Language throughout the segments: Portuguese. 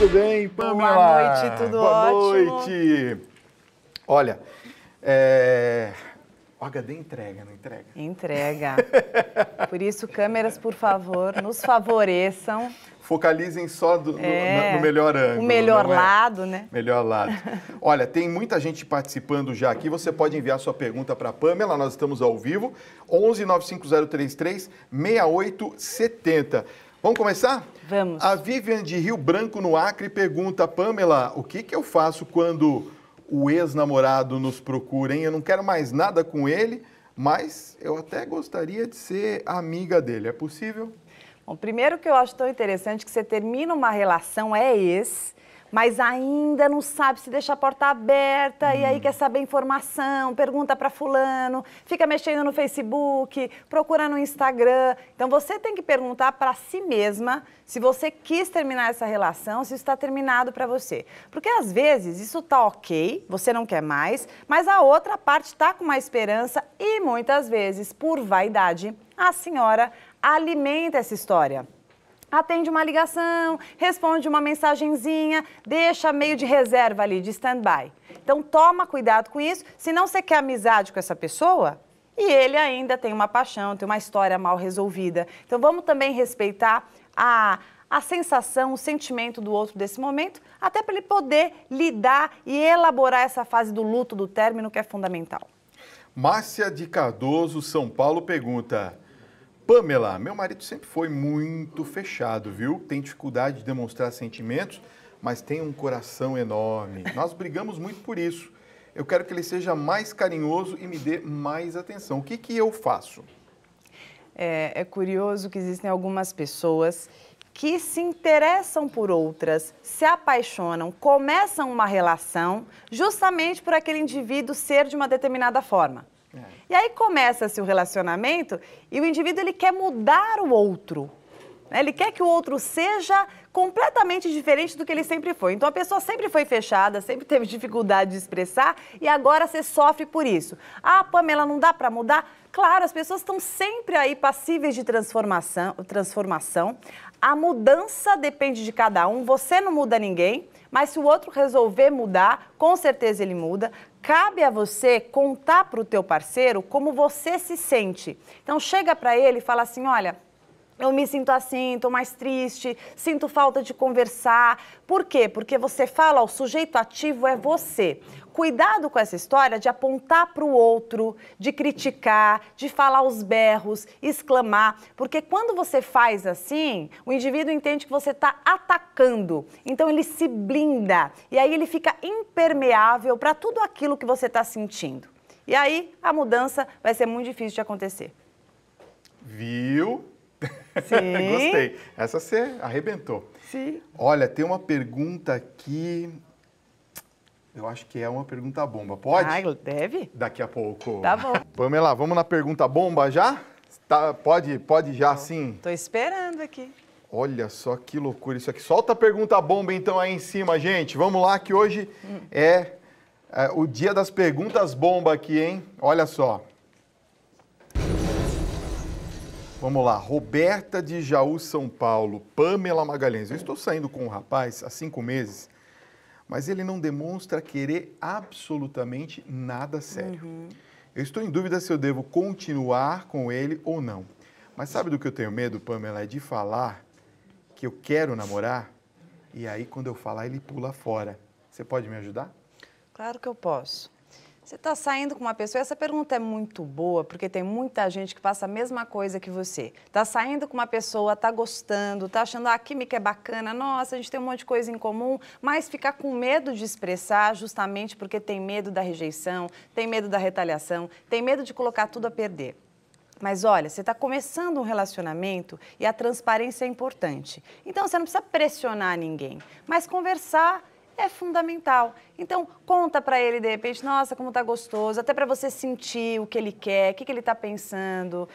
tudo bem, Pamela? Boa noite, tudo Boa ótimo. Boa noite. Olha, é... o HD entrega, não entrega? Entrega. Por isso, câmeras, por favor, nos favoreçam. Focalizem só do, é, no, no, melhor ângulo. O melhor é? lado, né? Melhor lado. Olha, tem muita gente participando já aqui. Você pode enviar sua pergunta para a Pamela. Nós estamos ao vivo. 11 95033 6870. Vamos começar? Vamos. A Vivian de Rio Branco, no Acre, pergunta, Pamela, o que, que eu faço quando o ex-namorado nos procura, hein? Eu não quero mais nada com ele, mas eu até gostaria de ser amiga dele. É possível? Bom, primeiro que eu acho tão interessante que você termina uma relação, é ex, mas ainda não sabe se deixa a porta aberta hum. e aí hum. quer saber informação, pergunta para fulano, fica mexendo no Facebook, procura no Instagram. Então você tem que perguntar para si mesma se você quis terminar essa relação, se está terminado para você. Porque às vezes isso tá OK, você não quer mais, mas a outra parte tá com uma esperança e muitas vezes por vaidade a senhora alimenta essa história atende uma ligação, responde uma mensagenzinha, deixa meio de reserva ali, de stand-by. Então toma cuidado com isso, se não você quer amizade com essa pessoa e ele ainda tem uma paixão, tem uma história mal resolvida. Então vamos também respeitar a a sensação, o sentimento do outro desse momento, até para ele poder lidar e elaborar essa fase do luto, do término, que é fundamental. Márcia de Cardoso, São Paulo, pergunta: Pamela, meu marido sempre foi muito fechado, viu? Tem dificuldade de demonstrar sentimentos, mas tem um coração enorme. Nós brigamos muito por isso. Eu quero que ele seja mais carinhoso e me dê mais atenção. O que, que eu faço? É, é curioso que existem algumas pessoas que se interessam por outras, se apaixonam, começam uma relação justamente por aquele indivíduo ser de uma determinada forma. É. E aí começa-se o relacionamento e o indivíduo ele quer mudar o outro. Né? Ele quer que o outro seja completamente diferente do que ele sempre foi. Então a pessoa sempre foi fechada, sempre teve dificuldade de expressar e agora você sofre por isso. Ah, Pamela, não dá para mudar? Claro, as pessoas estão sempre aí passíveis de transformação, transformação. A mudança depende de cada um. Você não muda ninguém, mas se o outro resolver mudar, com certeza ele muda. Cabe a você contar para o teu parceiro como você se sente. Então chega para ele e fala assim, olha, eu me sinto assim, estou mais triste, sinto falta de conversar. Por quê? Porque você fala, o sujeito ativo é você. Cuidado com essa história de apontar para o outro, de criticar, de falar os berros, exclamar, porque quando você faz assim, o indivíduo entende que você está atacando. Então ele se blinda e aí ele fica impermeável para tudo aquilo que você está sentindo. E aí a mudança vai ser muito difícil de acontecer. Viu? Gostei. Essa você arrebentou. Sim. Olha, tem uma pergunta aqui. Eu acho que é uma pergunta bomba. Pode? Ai, ah, deve. Daqui a pouco. Tá bom. vamos lá vamos na pergunta bomba já? Tá, pode, pode já, sim. Tô esperando aqui. Olha só que loucura isso aqui. Solta a pergunta bomba então aí em cima, gente. Vamos lá que hoje hum. é, é o dia das perguntas bomba aqui, hein? Olha só. Vamos lá, Roberta de Jaú, São Paulo, Pamela Magalhães. Eu estou saindo com um rapaz há cinco meses, mas ele não demonstra querer absolutamente nada sério. Uhum. Eu estou em dúvida se eu devo continuar com ele ou não. Mas sabe do que eu tenho medo, Pamela? É de falar que eu quero namorar e aí quando eu falar ele pula fora. Você pode me ajudar? Claro que eu posso. Você está saindo com uma pessoa, essa pergunta é muito boa, porque tem muita gente que passa a mesma coisa que você. Está saindo com uma pessoa, está gostando, está achando ah, a química é bacana, nossa, a gente tem um monte de coisa em comum, mas fica com medo de expressar justamente porque tem medo da rejeição, tem medo da retaliação, tem medo de colocar tudo a perder. Mas olha, você está começando um relacionamento e a transparência é importante. Então você não precisa pressionar ninguém, mas conversar é fundamental. Então, conta para ele de repente, nossa, como tá gostoso, até para você sentir o que ele quer, o que, que ele tá pensando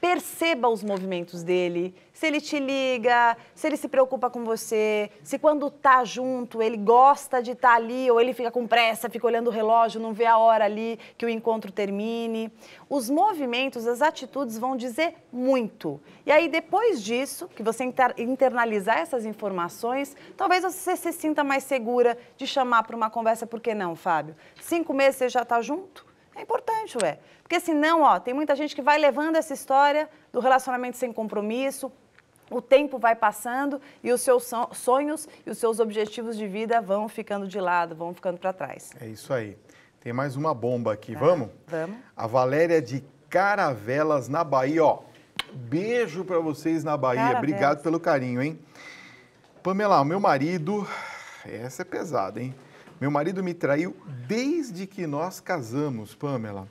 perceba os movimentos dele, se ele te liga, se ele se preocupa com você, se quando tá junto ele gosta de estar tá ali ou ele fica com pressa, fica olhando o relógio, não vê a hora ali que o encontro termine. Os movimentos, as atitudes vão dizer muito. E aí depois disso, que você internalizar essas informações, talvez você se sinta mais segura de chamar para uma conversa, por que não, Fábio? Cinco meses você já tá junto? É importante, ué. Porque senão, ó, tem muita gente que vai levando essa história do relacionamento sem compromisso, o tempo vai passando e os seus sonhos e os seus objetivos de vida vão ficando de lado, vão ficando para trás. É isso aí. Tem mais uma bomba aqui, tá. vamos? Vamos. A Valéria de Caravelas, na Bahia, ó. Beijo para vocês na Bahia. Caravelas. Obrigado pelo carinho, hein? Pamela, meu marido, essa é pesada, hein? Meu marido me traiu desde que nós casamos, Pamela.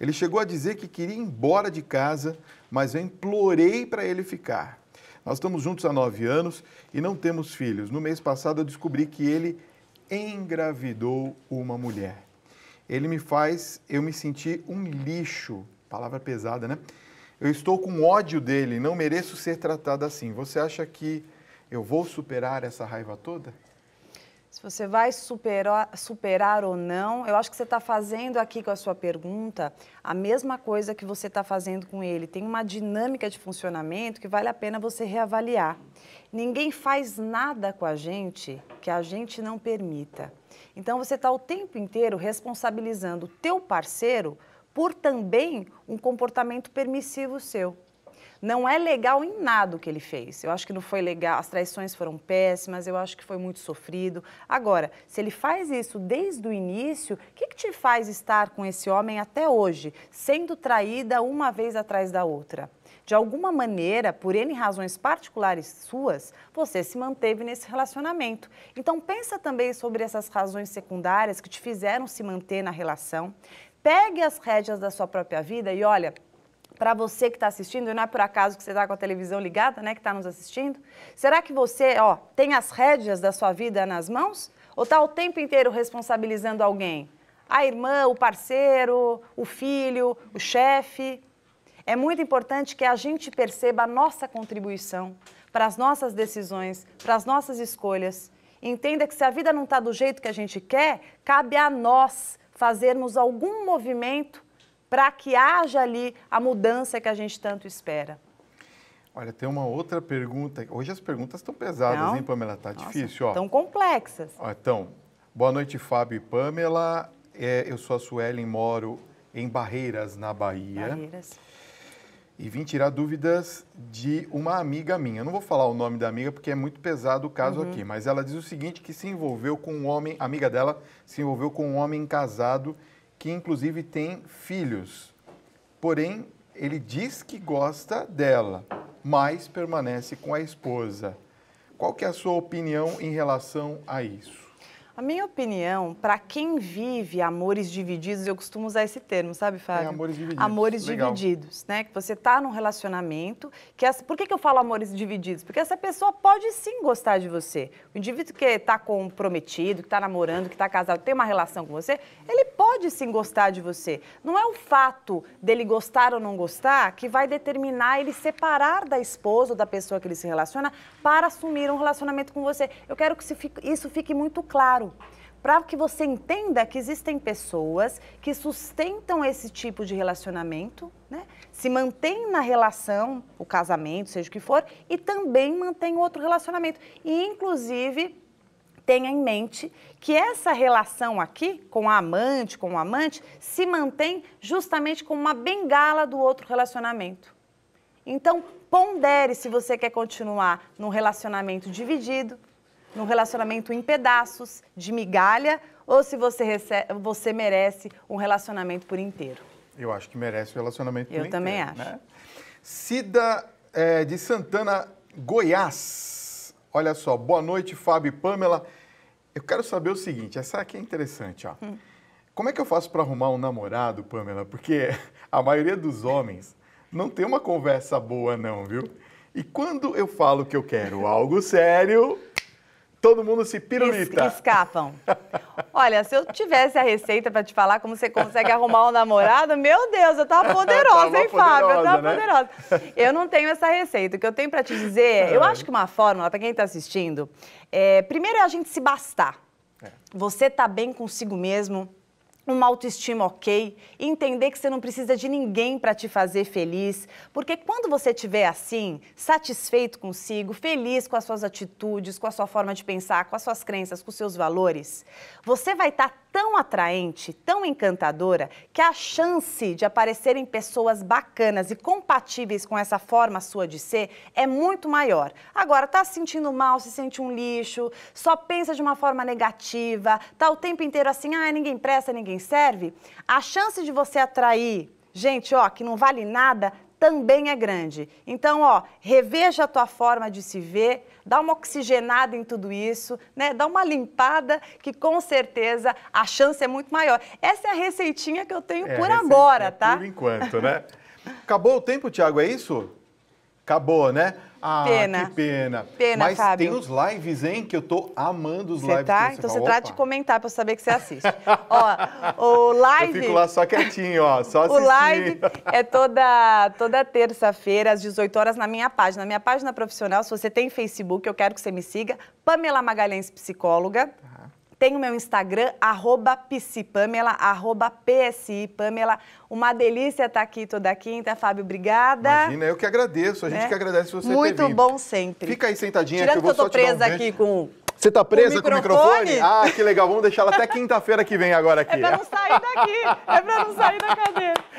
Ele chegou a dizer que queria ir embora de casa, mas eu implorei para ele ficar. Nós estamos juntos há nove anos e não temos filhos. No mês passado eu descobri que ele engravidou uma mulher. Ele me faz eu me sentir um lixo. Palavra pesada, né? Eu estou com ódio dele, não mereço ser tratado assim. Você acha que eu vou superar essa raiva toda? se você vai superar, superar ou não, eu acho que você está fazendo aqui com a sua pergunta a mesma coisa que você está fazendo com ele. Tem uma dinâmica de funcionamento que vale a pena você reavaliar. Ninguém faz nada com a gente que a gente não permita. Então você está o tempo inteiro responsabilizando o teu parceiro por também um comportamento permissivo seu. Não é legal em nada o que ele fez. Eu acho que não foi legal, as traições foram péssimas, eu acho que foi muito sofrido. Agora, se ele faz isso desde o início, o que, que te faz estar com esse homem até hoje, sendo traída uma vez atrás da outra? De alguma maneira, por N razões particulares suas, você se manteve nesse relacionamento. Então pensa também sobre essas razões secundárias que te fizeram se manter na relação. Pegue as rédeas da sua própria vida e olha, para você que está assistindo, e não é por acaso que você está com a televisão ligada, né, que está nos assistindo, será que você ó, tem as rédeas da sua vida nas mãos? Ou está o tempo inteiro responsabilizando alguém? A irmã, o parceiro, o filho, o chefe? É muito importante que a gente perceba a nossa contribuição para as nossas decisões, para as nossas escolhas. Entenda que se a vida não está do jeito que a gente quer, cabe a nós fazermos algum movimento para que haja ali a mudança que a gente tanto espera? Olha, tem uma outra pergunta. Hoje as perguntas estão pesadas, Não? hein, Pamela? Tá difícil, ó. Estão complexas. Ó, então, boa noite, Fábio e Pamela. É, eu sou a Suelen, moro em Barreiras, na Bahia. Barreiras. E vim tirar dúvidas de uma amiga minha. não vou falar o nome da amiga porque é muito pesado o caso uhum. aqui, mas ela diz o seguinte que se envolveu com um homem, amiga dela se envolveu com um homem casado que inclusive tem filhos. Porém, ele diz que gosta dela, mas permanece com a esposa. Qual que é a sua opinião em relação a isso? minha opinião, para quem vive amores divididos, eu costumo usar esse termo, sabe, Fábio? É, amores divididos. Amores Legal. divididos, né? Que você tá num relacionamento, que as... por que, que eu falo amores divididos? Porque essa pessoa pode sim gostar de você. O indivíduo que tá comprometido, que tá namorando, que tá casado, tem uma relação com você, ele pode sim gostar de você. Não é o fato dele gostar ou não gostar que vai determinar ele separar da esposa ou da pessoa que ele se relaciona para assumir um relacionamento com você. Eu quero que isso fique muito claro para que você entenda que existem pessoas que sustentam esse tipo de relacionamento, né? se mantém na relação, o casamento, seja o que for, e também mantém outro relacionamento. E, inclusive, tenha em mente que essa relação aqui, com a amante, com o amante, se mantém justamente como uma bengala do outro relacionamento. Então, pondere se você quer continuar num relacionamento dividido, num relacionamento em pedaços, de migalha, ou se você, recebe, você merece um relacionamento por inteiro. Eu acho que merece o um relacionamento por Eu inteiro. Eu também né? acho. Né? Cida é, de Santana, Goiás. Olha só, boa noite, Fábio e Pamela. Eu quero saber o seguinte, essa aqui é interessante, ó. Hum. Como é que eu faço para arrumar um namorado, Pamela? Porque a maioria dos homens não tem uma conversa boa, não, viu? E quando eu falo que eu quero algo sério, todo mundo se pirulita. Es escapam. Olha, se eu tivesse a receita para te falar como você consegue arrumar um namorado, meu Deus, eu tava poderosa, hein, Fábio? Eu tava né? poderosa. Eu não tenho essa receita. O que eu tenho para te dizer, é. eu acho que uma fórmula, para quem está assistindo, é, primeiro é a gente se bastar. É. Você tá bem consigo mesmo, uma autoestima ok, entender que você não precisa de ninguém para te fazer feliz, porque quando você estiver assim, satisfeito consigo, feliz com as suas atitudes, com a sua forma de pensar, com as suas crenças, com os seus valores, você vai estar tá tão atraente, tão encantadora, que a chance de aparecerem pessoas bacanas e compatíveis com essa forma sua de ser é muito maior. Agora, tá se sentindo mal, se sente um lixo, só pensa de uma forma negativa, tá o tempo inteiro assim, ah, ninguém presta, ninguém serve, a chance de você atrair gente, ó, que não vale nada, também é grande. Então, ó, reveja a tua forma de se ver, dá uma oxigenada em tudo isso, né? Dá uma limpada que com certeza a chance é muito maior. Essa é a receitinha que eu tenho é, por agora, tá? Por enquanto, né? Acabou o tempo, Tiago, é isso? Acabou, né? Ah, pena. que pena. Pena, Mas Fábio. tem os lives, hein? Que eu tô amando os você lives. Tá? Você então você trata de comentar pra eu saber que você assiste. ó, o live... Eu fico lá só quietinho, ó, só assistindo. O live é toda, toda terça-feira, às 18 horas, na minha página. Na minha página profissional, se você tem Facebook, eu quero que você me siga. Pamela Magalhães Psicóloga. Tem o meu Instagram, arroba psipamela, arroba psipamela. Uma delícia estar tá aqui toda quinta, Fábio, obrigada. Imagina, eu que agradeço, a gente é. que agradece você Muito ter vindo. bom sempre. Fica aí sentadinha Tirando que eu vou que eu tô presa um aqui com... Você tá presa o com o microfone? Ah, que legal, vamos deixar ela até quinta-feira que vem agora aqui. É pra não sair daqui, é pra não sair da cadeira.